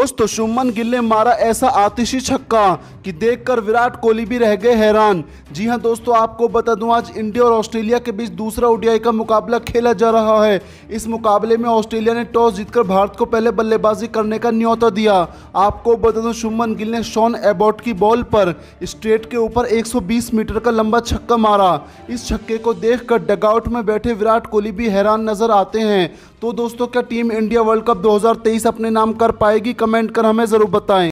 दोस्तों शुमन गिल ने मारा ऐसा आतिशी छक्का कि देखकर विराट कोहली भी रह गए हैरान जी हां दोस्तों आपको बता दूं आज इंडिया और ऑस्ट्रेलिया के बीच दूसरा ओडीआई का मुकाबला खेला जा रहा है इस मुकाबले में ऑस्ट्रेलिया ने टॉस जीतकर भारत को पहले बल्लेबाजी करने का न्योता दिया आपको बता दूं शुमन गिल ने शॉन एबॉट की बॉल पर स्ट्रेट के ऊपर एक मीटर का लंबा छक्का मारा इस छक्के को देख डगआउट में बैठे विराट कोहली भी हैरान नजर आते हैं तो दोस्तों क्या टीम इंडिया वर्ल्ड कप 2023 अपने नाम कर पाएगी कमेंट कर हमें ज़रूर बताएं